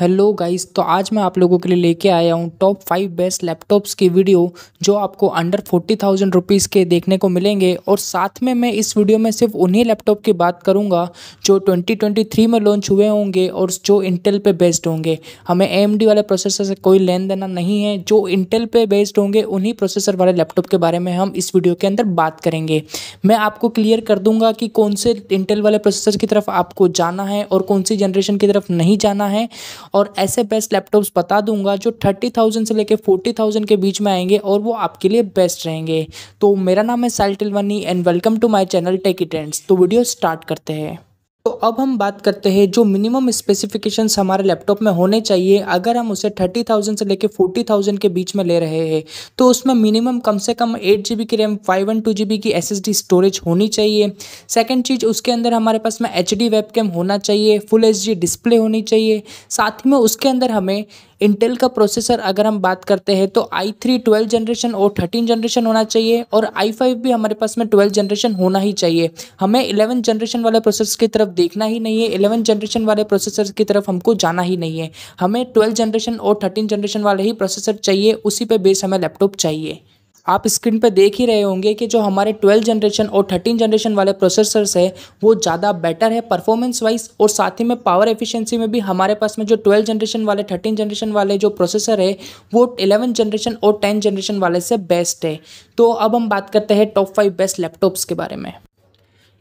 hello guys तो आज मैं आप लोगों के लिए लेके आया हूँ टॉप फाइव बेस्ट लैपटॉप्स की वीडियो जो आपको अंडर फोर्टी थाउजेंड रुपीज़ के देखने को मिलेंगे और साथ में मैं इस वीडियो में सिर्फ उन्हीं लैपटॉप की बात करूँगा जो ट्वेंटी ट्वेंटी थ्री में लॉन्च हुए होंगे और जो इंटेल पे बेस्ड होंगे हमें एम वाले प्रोसेसर से कोई लेन देना नहीं है जो इंटेल पर बेस्ड होंगे उन्हीं प्रोसेसर वाले लैपटॉप के बारे में हम इस वीडियो के अंदर बात करेंगे मैं आपको क्लियर कर दूंगा कि कौन से इंटेल वाले प्रोसेसर की तरफ आपको जाना है और कौन सी जनरेशन की तरफ नहीं जाना है और ऐसे बेस्ट लैपटॉप्स बता दूंगा जो थर्टी थाउजेंड से लेकर फोर्टी थाउजेंड के बीच में आएंगे और वो आपके लिए बेस्ट रहेंगे तो मेरा नाम है Sail Tilwani and welcome to my channel techy intents तो वीडियो स्टार्ट करते हैं तो अब हम बात करते हैं जो मिनिमम स्पेसिफिकेशंस हमारे लैपटॉप में होने चाहिए अगर हम उसे थर्टी थाउजेंड से लेकर फोर्टी थाउजेंड के बीच में ले रहे हैं तो उसमें मिनिमम कम से कम एट जी की RAM five one two G की एस स्टोरेज होनी चाहिए सेकंड चीज़ उसके अंदर हमारे पास में एच डी होना चाहिए फुल एच डिस्प्ले होनी चाहिए साथ ही में उसके अंदर हमें इंटेल का प्रोसेसर अगर हम बात करते हैं तो आई थ्री ट्वेल्व जनरेशन और थर्टीन जनरेशन होना चाहिए और आई फाइव भी हमारे पास में ट्वेल्व जनरेशन होना ही चाहिए हमें इलेवन जनरेशन वाले प्रोसेसर की तरफ देखना ही नहीं है इलेवन जनरेशन वाले प्रोसेसर की तरफ हमको जाना ही नहीं है हमें ट्वेल्व जनरेशन और थर्टीन जनरेशन वाले ही प्रोसेसर चाहिए उसी पर बेस हमें लैपटॉप चाहिए आप स्क्रीन पर देख ही रहे होंगे कि जो हमारे ट्वेल्थ जनरेशन और थर्टीन जनरेशन वाले प्रोसेसर्स है वो ज़्यादा बेटर है परफॉर्मेंस वाइज और साथ ही में पावर एफिशिएंसी में भी हमारे पास में जो ट्वेल्थ जनरेशन वाले थर्टीन जनरेशन वाले जो प्रोसेसर है वो इलेवन जनरेशन और टेन जनरेशन वाले से बेस्ट है तो अब हम बात करते हैं टॉप फाइव बेस्ट लैपटॉप्स के बारे में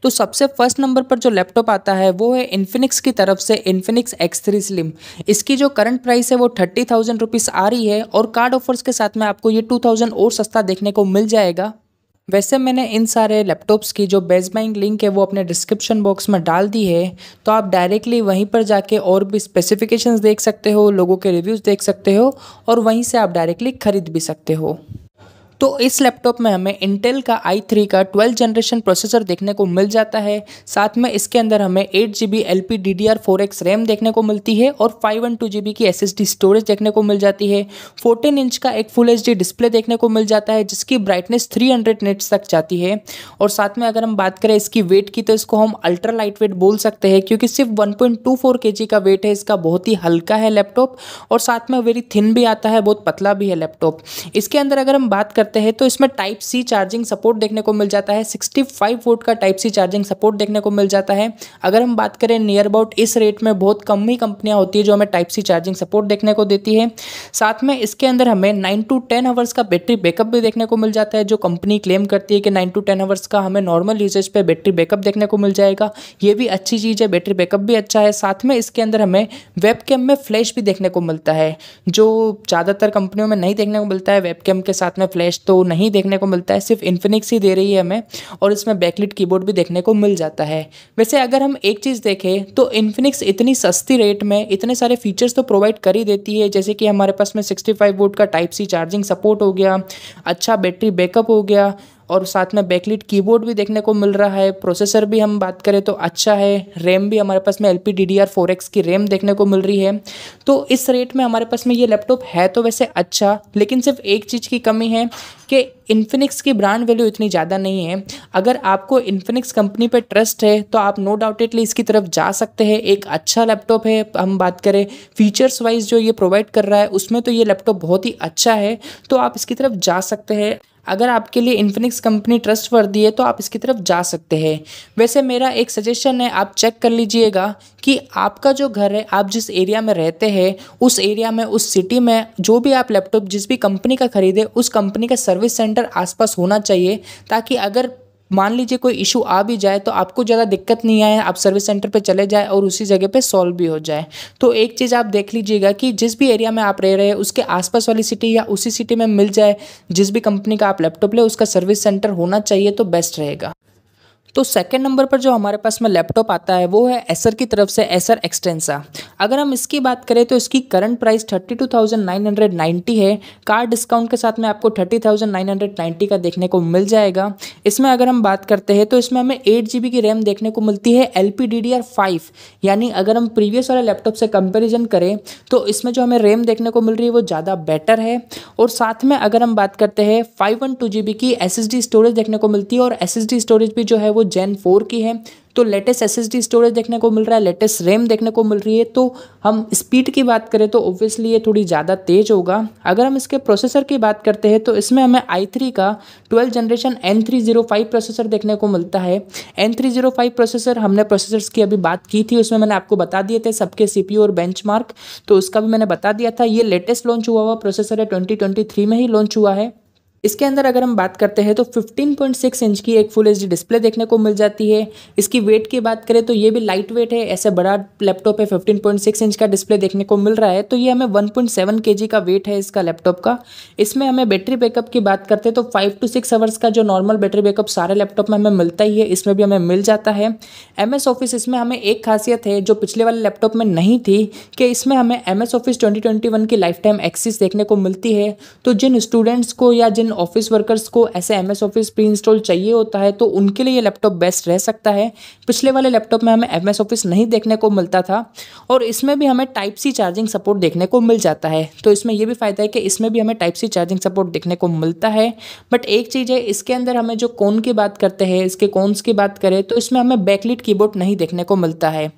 तो सबसे फर्स्ट नंबर पर जो लैपटॉप आता है वो है इन्फिनिक्स की तरफ से इन्फिनिक्स एक्स थ्री स्लिम इसकी जो करंट प्राइस है वो थर्टी थाउजेंड रुपीज़ आ रही है और कार्ड ऑफर्स के साथ में आपको ये टू थाउजेंड और सस्ता देखने को मिल जाएगा वैसे मैंने इन सारे लैपटॉप्स की जो बेस्ट बाइंग लिंक है वो अपने डिस्क्रिप्शन बॉक्स में डाल दी है तो आप डायरेक्टली वहीं पर जाके और भी स्पेसिफिकेशंस देख सकते हो लोगों के रिव्यूज़ देख सकते हो और वहीं से आप डायरेक्टली ख़रीद भी सकते हो तो इस लैपटॉप में हमें इंटेल का आई थ्री का ट्वेल्थ जनरेशन प्रोसेसर देखने को मिल जाता है साथ में इसके अंदर हमें eight G B L P D D R four X RAM देखने को मिलती है और five one two G B की एस एस डी स्टोरेज देखने को मिल जाती है फोर्टीन इंच का एक फुल एच डी डिस्प्ले देखने को मिल जाता है जिसकी ब्राइटनेस थ्री हंड्रेड नेट्स तक जाती है और साथ में अगर हम बात करें इसकी वेट की तो इसको हम अल्ट्रा लाइट वेट बोल सकते हैं क्योंकि सिर्फ one point two four K G का वेट है इसका बहुत ही हल्का है लैपटॉप और साथ में वेरी थिन भी आता है बहुत पतला भी है लैपटॉप इसके अंदर अगर हम बात करते करते हैं तो इसमें टाइप सी चार्जिंग सपोर्ट देखने को मिल जाता है सिक्सटी फाइव वोट का टाइप सी चार्जिंग सपोर्ट देखने को मिल जाता है अगर हम बात करें नियर अबाउट इस रेट में बहुत कम ही कंपनियाँ होती है जो हमें टाइप सी चार्जिंग सपोर्ट देखने को देती है साथ में इसके अंदर हमें नाइन टू टेन आवर्स का बैटरी बैकअप भी देखने को मिल जाता है जो कंपनी क्लेम करती है कि नाइन टू टेन आवर्स का हमें नॉर्मल यूजेज पर बैटरी बैकअप देखने को मिल जाएगा ये भी अच्छी चीज़ है बैटरी बैकअप भी अच्छा है साथ में इसके अंदर हमें वेब में फ्लैश भी देखने को मिलता है जो ज़्यादातर कंपनियों में नहीं देखने को मिलता है वेबकैम के साथ में फ्लैश तो नहीं देखने को मिलता है सिर्फ इन्फिनिक्स ही दे रही है हमें और इसमें बैकलिट कीबोर्ड भी देखने को मिल जाता है वैसे अगर हम एक चीज़ देखें तो इन्फिनिक्स इतनी सस्ती रेट में इतने सारे फीचर्स तो प्रोवाइड कर ही देती है जैसे कि हमारे पास में सिक्सटी फाइव का टाइप सी चार्जिंग सपोर्ट हो गया अच्छा बैटरी बैकअप हो गया और साथ में बैकलिट कीबोर्ड भी देखने को मिल रहा है प्रोसेसर भी हम बात करें तो अच्छा है रैम भी हमारे पास में एल पी की रैम देखने को मिल रही है तो इस रेट में हमारे पास में ये लैपटॉप है तो वैसे अच्छा लेकिन सिर्फ एक चीज़ की कमी है कि इन्फिनिक्स की ब्रांड वैल्यू इतनी ज़्यादा नहीं है अगर आपको इन्फिनिक्स कंपनी पर ट्रस्ट है तो आप नो डाउटेडली इसकी तरफ जा सकते हैं एक अच्छा लैपटॉप है हम बात करें फीचर्स वाइज जो ये प्रोवाइड कर रहा है उसमें तो ये लैपटॉप बहुत ही अच्छा है तो आप इसकी तरफ जा सकते हैं अगर आपके लिए इन्फिनिक्स कंपनी ट्रस्ट वर्दी है तो आप इसकी तरफ जा सकते हैं वैसे मेरा एक सजेशन है आप चेक कर लीजिएगा कि आपका जो घर है आप जिस एरिया में रहते हैं उस एरिया में उस सिटी में जो भी आप लैपटॉप जिस भी कंपनी का खरीदे उस कंपनी का सर्विस सेंटर आसपास होना चाहिए ताकि अगर मान लीजिए कोई इशू आ भी जाए तो आपको ज़्यादा दिक्कत नहीं आए आप सर्विस सेंटर पर चले जाए और उसी जगह पर सॉल्व भी हो जाए तो एक चीज़ आप देख लीजिएगा कि जिस भी एरिया में आप रह रहे हैं उसके आसपास वाली सिटी या उसी सिटी में मिल जाए जिस भी कंपनी का आप लैपटॉप ले उसका सर्विस सेंटर होना चाहिए तो बेस्ट रहेगा तो सेकंड नंबर पर जो हमारे पास में लैपटॉप आता है वो है एसर की तरफ से एसर एक्सटेंसा अगर हम इसकी बात करें तो इसकी current price thirty two thousand nine hundred ninety है कार डिस्काउंट के साथ में आपको thirty thousand nine hundred ninety का देखने को मिल जाएगा इसमें अगर हम बात करते हैं तो इसमें हमें एट जी बी की रैम देखने को मिलती है L P D D R five यानी अगर हम प्रीवियस वाले लैपटॉप से कंपेरिजन करें तो इसमें जो हमें रैम देखने को मिल रही है वो ज़्यादा बेटर है और साथ में अगर हम बात करते हैं five one two G B की एस एस डी स्टोरेज देखने को मिलती है और एस एस डी स्टोरेज भी जो है वो जेन फोर की है तो लेटेस्ट एस स्टोरेज देखने को मिल रहा है लेटेस्ट रैम देखने को मिल रही है तो हम स्पीड की बात करें तो ऑब्वियसली ये थोड़ी ज़्यादा तेज़ होगा अगर हम इसके प्रोसेसर की बात करते हैं तो इसमें हमें आई थ्री का twelfth generation N three zero five processor देखने को मिलता है N three zero five processor हमने प्रोसेसर्स की अभी बात की थी उसमें मैंने आपको बता दिए थे सबके सी पी और बेंच तो उसका भी मैंने बता दिया था ये लेटेस्ट लॉन्च हुआ हुआ प्रोसेसर है ट्वेंटी ट्वेंटी थ्री में ही लॉन्च हुआ है इसके अंदर अगर हम बात करते हैं तो 15.6 इंच की एक फुल एच डिस्प्ले देखने को मिल जाती है इसकी वेट की बात करें तो ये भी लाइट वेट है ऐसे बड़ा लैपटॉप है 15.6 इंच का डिस्प्ले देखने को मिल रहा है तो ये हमें 1.7 जी का वेट है इसका लैपटॉप का इसमें हमें बैटरी बैकअप की बात करते हैं तो फाइव टू सिक्स आवर्स का जो नॉर्मल बैटरी बैकअप सारे लैपटॉप में हमें मिलता ही है इसमें भी हमें मिल जाता है एम ऑफिस इसमें हमें एक खासियत है जो पिछले वाले लैपटॉप में नहीं थी कि इसमें हमें एम ऑफिस ट्वेंटी की लाइफ टाइम एक्सिस देखने को मिलती है तो जिन स्टूडेंट्स को या जिन जिन ऑफिस वर्कर्स को ऐसे M S office pre install चाहिए होता है तो उनके लिए ये लैपटॉप बेस्ट रह सकता है पिछले वाले लैपटॉप में हमें एम एस ऑफिस नहीं देखने को मिलता था और इसमें भी हमें टाइप सी चार्जिंग सपोर्ट देखने को मिल जाता है तो इसमें यह भी फ़ायदा है कि इसमें भी हमें टाइप सी चार्जिंग सपोर्ट देखने को मिलता है बट एक चीज़ है इसके अंदर हमें जो कौन की बात करते हैं इसके कोन्स की बात करें तो इसमें हमें बैकलिट कीबोर्ड नहीं देखने को मिलता है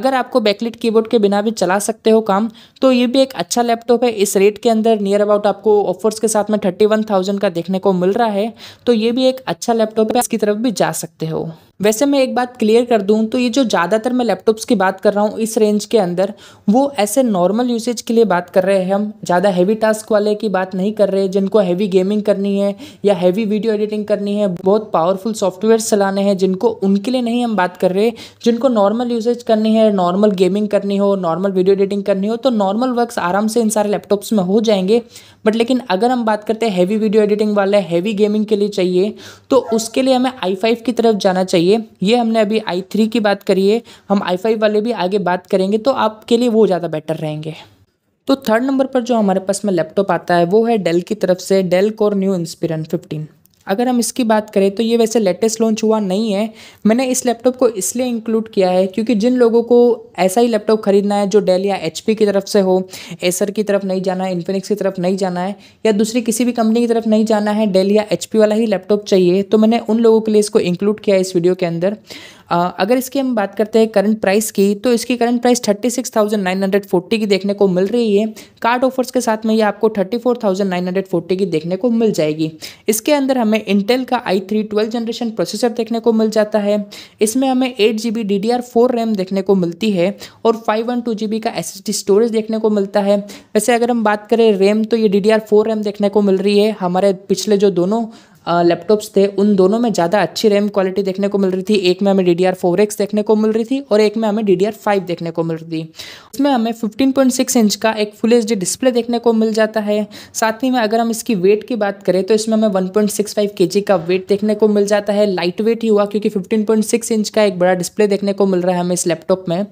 अगर आपको बैकलिट कीबोर्ड के बिना भी चला सकते हो काम तो ये भी एक अच्छा लैपटॉप है इस रेट के अंदर नियर अबाउट आपको ऑफर्स के साथ में थर्टी वन थाउजेंड का देखने को मिल रहा है तो ये भी एक अच्छा लैपटॉप है इसकी तरफ भी जा सकते हो वैसे मैं एक बात क्लियर कर दूं तो ये जो ज़्यादातर मैं लैपटॉप्स की बात कर रहा हूँ इस रेंज के अंदर वो ऐसे नॉर्मल यूसेज के लिए बात कर रहे हैं हम ज़्यादा हैवी टास्क वाले की बात नहीं कर रहे जिनको हैवी गेमिंग करनी है या हैवी वीडियो एडिटिंग करनी है बहुत पावरफुल सॉफ्टवेयर चलाने हैं जिनको उनके लिए नहीं हम बात कर रहे जिनको नॉर्मल यूसेज करनी है नॉर्मल गेमिंग करनी हो नॉर्मल वीडियो एडिटिंग करनी हो तो नॉर्मल वर्क आराम से इन सारे लैपटॉप्स में हो जाएंगे बट लेकिन अगर हम बात करते हैं हैवी वीडियो एडिटिंग वाले हैवी गेमिंग के लिए चाहिए तो उसके लिए हमें आई की तरफ जाना चाहिए चाहिए ये हमने अभी आई थ्री की बात करी है हम आई फाइव वाले भी आगे बात करेंगे तो आपके लिए वो ज़्यादा बेटर रहेंगे तो थर्ड नंबर पर जो हमारे पास में लैपटॉप आता है वो है डेल की तरफ से Dell core new Inspiron fifteen अगर हम इसकी बात करें तो ये वैसे लेटेस्ट लॉन्च हुआ नहीं है मैंने इस लैपटॉप को इसलिए इंक्लूड किया है क्योंकि जिन लोगों को ऐसा ही लैपटॉप खरीदना है जो डेल या एच की तरफ से हो एसर की तरफ नहीं जाना है इन्फिनिक्स की तरफ नहीं जाना है या दूसरी किसी भी कंपनी की तरफ नहीं जाना है डेल या एच वाला ही लैपटॉप चाहिए तो मैंने उन लोगों के लिए इसको इंक्लूड किया है इस वीडियो के अंदर अगर इसकी हम बात करते हैं करंट प्राइस की तो इसकी current price thirty six thousand nine hundred forty की देखने को मिल रही है कार्ड ऑफर्स के साथ में ये आपको thirty four thousand nine hundred forty की देखने को मिल जाएगी इसके अंदर हमें इंटेल का I three twelve generation processor देखने को मिल जाता है इसमें हमें eight G B D D R four RAM देखने को मिलती है और five one two G B का एस एस डी स्टोरेज देखने को मिलता है वैसे अगर हम बात करें रैम तो ये D D R four RAM देखने को मिल रही है हमारे पिछले जो दोनों लैपटॉप्स थे उन दोनों में ज़्यादा अच्छी रैम क्वालिटी देखने को मिल रही थी एक में हमें डी डी आर एक्स देखने को मिल रही थी और एक में हमें डी डी आर फाइव देखने को मिल रही थी इसमें हमें फिफ्टीन पॉइंट सिक्स इंच का एक फुल एच डी डिस्प्ले देखने को मिल जाता है साथ ही में अगर हम इसकी वेट की बात करें तो इसमें हमें वन पॉइंट सिक्स फाइव के जी का वेट देखने को मिल जाता है लाइट वेट ही हुआ क्योंकि फिफ्टीन पॉइंट सिक्स इंच का एक बड़ा डिस्प्ले देखने को मिल रहा है हमें इस लैपटॉप में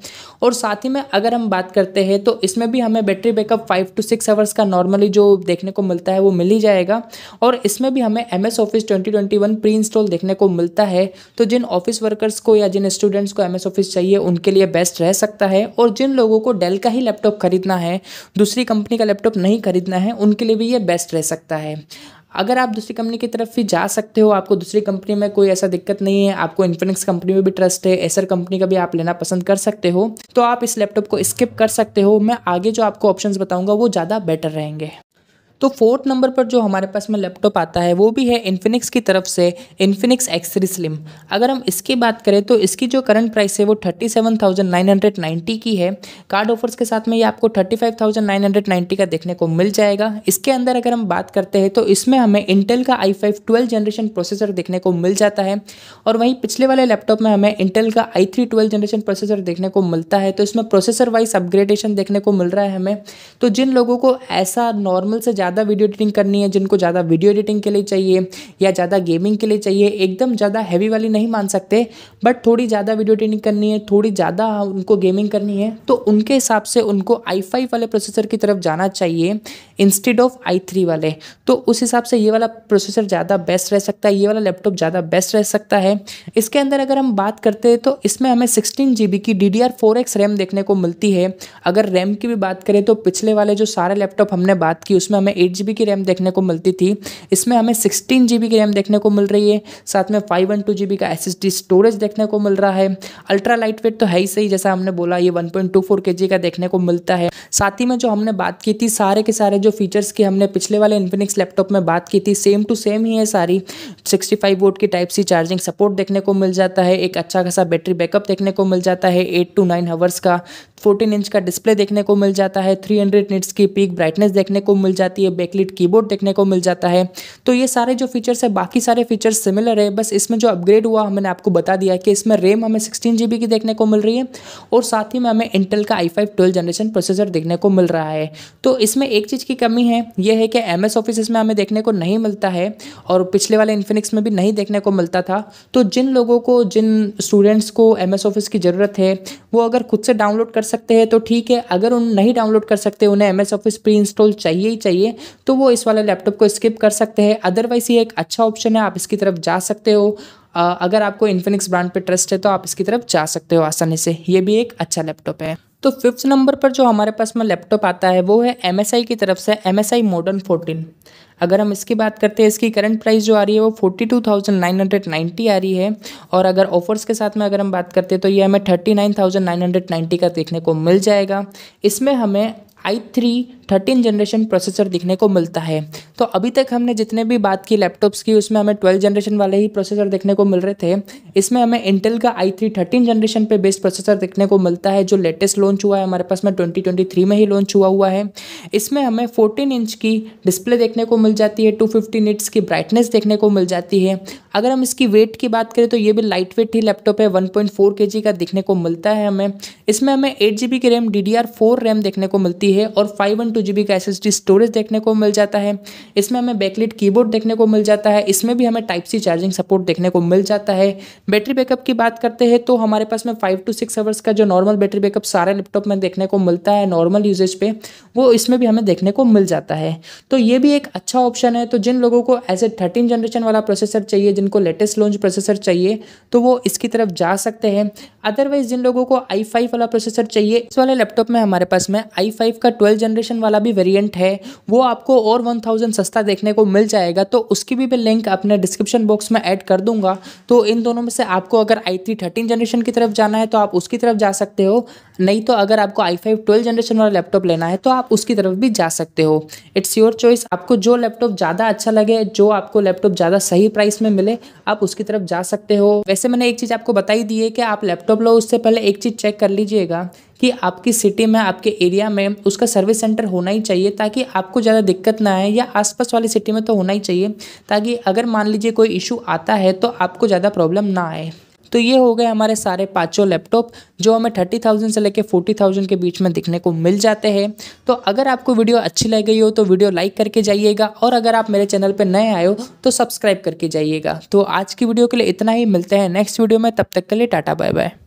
और साथ ही में अगर हम बात करते हैं तो इसमें भी हमें battery backup five to six hours का नॉर्मली जो देखने को मिलता है वो मिल ही जाएगा और इसमें भी हमें M S office 2021 pre install देखने को मिलता है तो जिन ऑफिस वर्कर्स को या जिन स्टूडेंट्स को एम ऑफिस चाहिए उनके लिए बेस्ट रह सकता है और जिन लोगों को डेल का ही लैपटॉप खरीदना है दूसरी कंपनी का लैपटॉप नहीं खरीदना है उनके लिए भी ये बेस्ट रह सकता है अगर आप दूसरी कंपनी की तरफ भी जा सकते हो आपको दूसरी कंपनी में कोई ऐसा दिक्कत नहीं है आपको इन्फिनिक्स कंपनी में भी ट्रस्ट है एसर कंपनी का भी आप लेना पसंद कर सकते हो तो आप इस लैपटॉप को स्किप कर सकते हो मैं आगे जो आपको ऑप्शंस बताऊंगा वो ज़्यादा बेटर रहेंगे तो फोर्थ नंबर पर जो हमारे पास में लैपटॉप आता है वो भी है इन्फिनिक्स की तरफ से इन्फिनिक्स एक्सरी स्लिम अगर हम इसकी बात करें तो इसकी जो करंट प्राइस है वो thirty seven thousand nine hundred ninety की है कार्ड ऑफर्स के साथ में ये आपको thirty five thousand nine hundred ninety का देखने को मिल जाएगा इसके अंदर अगर हम बात करते हैं तो इसमें हमें इंटेल का I five twelve generation processor देखने को मिल जाता है और वहीं पिछले वाले लैपटॉप में हमें इंटेल का I three twelve generation processor देखने को मिलता है तो इसमें प्रोसेसर वाइज अपग्रेडेशन देखने को मिल रहा है हमें तो जिन लोगों को ऐसा नॉर्मल से ज़्यादा ज़्यादा वीडियो एडिटिंग करनी है जिनको ज़्यादा वीडियो एडिटिंग के लिए चाहिए या ज़्यादा गेमिंग के लिए चाहिए एकदम ज़्यादा हैवी वाली नहीं मान सकते बट थोड़ी ज़्यादा वीडियो एडिटिंग करनी है थोड़ी ज़्यादा उनको गेमिंग करनी है तो उनके हिसाब से उनको आई फाइव वाले प्रोसेसर की तरफ जाना चाहिए इंस्टेड ऑफ आई थ्री वाले तो उस हिसाब से ये वाला प्रोसेसर ज़्यादा बेस्ट रह सकता है ये वाला लैपटॉप ज़्यादा बेस्ट रह सकता है इसके अंदर अगर हम बात करते हैं तो इसमें हमें सिक्सटीन जी की D D R four X RAM देखने को मिलती है अगर रैम की भी बात करें तो पिछले वाले जो सारे लैपटॉप हमने बात की उसमें हमें हमें एट जी की रैम देखने को मिलती थी इसमें हमें सिक्सटीन जी की रैम देखने को मिल रही है साथ में फाइव वन टू जी का एस स्टोरेज देखने को मिल रहा है अल्ट्रा लाइट वेट तो है ही सही जैसा हमने बोला ये one point two four K G का देखने को मिलता है साथ ही में जो हमने बात की थी सारे के सारे जो फीचर्स की हमने पिछले वाले इन्फिनिक्स लैपटॉप में बात की थी सेम टू सेम ही है सारी सिक्सटी फाइव वोट की टाइप सी चार्जिंग सपोर्ट देखने को मिल जाता है एक अच्छा खासा बैटरी बैकअप देखने को मिल जाता है एट टू नाइन आवर्स का फोर्टीन इंच का डिस्प्ले देखने को मिल जाता है थ्री हंड्रेड निट्स की पीक ब्राइटनेस देखने को मिल जाती है है बैकलिट कीबोर्ड देखने को मिल जाता है तो ये सारे जो फीचर्स है बाकी सारे फीचर्स सिमिलर है बस इसमें जो अपग्रेड हुआ मैंने आपको बता दिया कि इसमें रैम हमें सिक्सटीन जी की देखने को मिल रही है और साथ ही में हमें इंटेल का I five twelve generation processor देखने को मिल रहा है तो इसमें एक चीज़ की कमी है यह है कि एम एस ऑफिस इसमें हमें देखने को नहीं मिलता है और पिछले वाले इन्फिनिक्स में भी नहीं देखने को मिलता था तो जिन लोगों को जिन स्टूडेंट्स को एम एस ऑफिस की ज़रूरत है वो अगर खुद से डाउनलोड कर सकते हैं तो ठीक है अगर उन नहीं डाउनलोड कर सकते उन्हें M S office pre install चाहिए ही चाहिए तो वो इस वाले लैपटॉप को स्किप कर सकते हैं अदरवाइज ये एक अच्छा ऑप्शन है आप इसकी तरफ जा सकते हो अगर आपको इन्फिनिक्स ब्रांड पे ट्रस्ट है तो आप इसकी तरफ जा सकते हो आसानी से ये भी एक अच्छा लैपटॉप है तो फिफ्थ नंबर पर जो हमारे पास में लैपटॉप आता है वो है एम की तरफ से M S I modern fourteen अगर हम इसकी बात करते हैं इसकी करंट प्राइस जो आ रही है वो forty two thousand nine hundred ninety आ रही है और अगर ऑफर्स के साथ में अगर हम बात करते हैं तो ये हमें thirty nine thousand nine hundred ninety का देखने को मिल जाएगा इसमें हमें I three thirteen generation processor दिखने को मिलता है तो अभी तक हमने जितने भी बात की लैपटॉप्स की उसमें हमें ट्वेल्व जनरेशन वाले ही प्रोसेसर देखने को मिल रहे थे इसमें हमें इंटेल का आई थ्री थर्टीन जनरेशन पर बेस्ड प्रोसेसर देखने को मिलता है जो लेटेस्ट लॉन्च हुआ है हमारे पास में ट्वेंटी ट्वेंटी थ्री में ही लॉन्च हुआ हुआ है इसमें हमें फोर्टीन इंच की डिस्प्ले देखने को मिल जाती है टू फिफ्टी निट्स की ब्राइटनेस देखने को मिल जाती है अगर हम इसकी वेट की बात करें तो ये भी लाइट वेट ही लैपटॉप है one point four K G का देखने को मिलता है हमें इसमें हमें एट जी बी की RAM D D R four RAM देखने को मिलती है है और five one two G B का एस स्टोरेज देखने को मिल जाता है इसमें हमें बैकलिट कीबोर्ड देखने को मिल जाता है इसमें भी हमें टाइप सी चार्जिंग सपोर्ट देखने को मिल जाता है बैटरी बैकअप की बात करते हैं तो हमारे पास में फाइव टू सिक्स आवर्स का जो नॉर्मल बैटरी बैकअप सारे लैपटॉप में देखने को मिलता है नॉर्मल यूजेज पे वो इसमें भी हमें देखने को मिल जाता है तो ये भी एक अच्छा ऑप्शन है तो जिन लोगों को एज ए थर्टीन जनरेशन वाला प्रोसेसर चाहिए जिनको लेटेस्ट लॉन्च प्रोसेसर चाहिए तो वो इसकी तरफ जा सकते हैं अदरवाइज जिन लोगों को आई फाइव वाला प्रोसेसर चाहिए इस वाले लैपटॉप में हमारे पास में आई फाइव का ट्वेल्व जनरेशन वाला भी वेरियंट है वो आपको और वन थाउजेंड सस्ता देखने को मिल जाएगा तो उसकी भी मैं लिंक अपने डिस्क्रिप्शन बॉक्स में ऐड कर दूंगा तो इन दोनों में से आपको अगर आई थ्री थर्टीन जनरेशन की तरफ जाना है तो आप उसकी तरफ जा सकते हो नहीं तो अगर आपको आई फाइव ट्वेल्व जनरेशन वाला लैपटॉप लेना है तो आप उसकी तरफ भी जा सकते हो इट्स योर चॉइस आपको जो लैपटॉप ज़्यादा अच्छा लगे जो आपको लैपटॉप ज़्यादा सही प्राइस में मिले आप उसकी तरफ जा सकते हो वैसे मैंने एक चीज़ आपको बताई दी है कि आप लैपटॉप लो उससे पहले एक चीज़ चेक कर लीजिएगा कि आपकी सिटी में आपके एरिया में उसका सर्विस सेंटर होना ही चाहिए ताकि आपको ज़्यादा दिक्कत ना आए या आसपास वाली सिटी में तो होना ही चाहिए ताकि अगर मान लीजिए कोई इशू आता है तो आपको ज़्यादा प्रॉब्लम ना आए तो ये हो गए हमारे सारे पाँचों लैपटॉप जो हमें थर्टी थाउजेंड से लेकर फोर्टी थाउजेंड के बीच में दिखने को मिल जाते हैं तो अगर आपको वीडियो अच्छी लग गई हो तो वीडियो लाइक करके जाइएगा और अगर आप मेरे चैनल पर नए आए हो तो सब्सक्राइब करके जाइएगा तो आज की वीडियो के लिए इतना ही मिलते हैं नेक्स्ट वीडियो में तब तक के लिए टाटा बाय बाय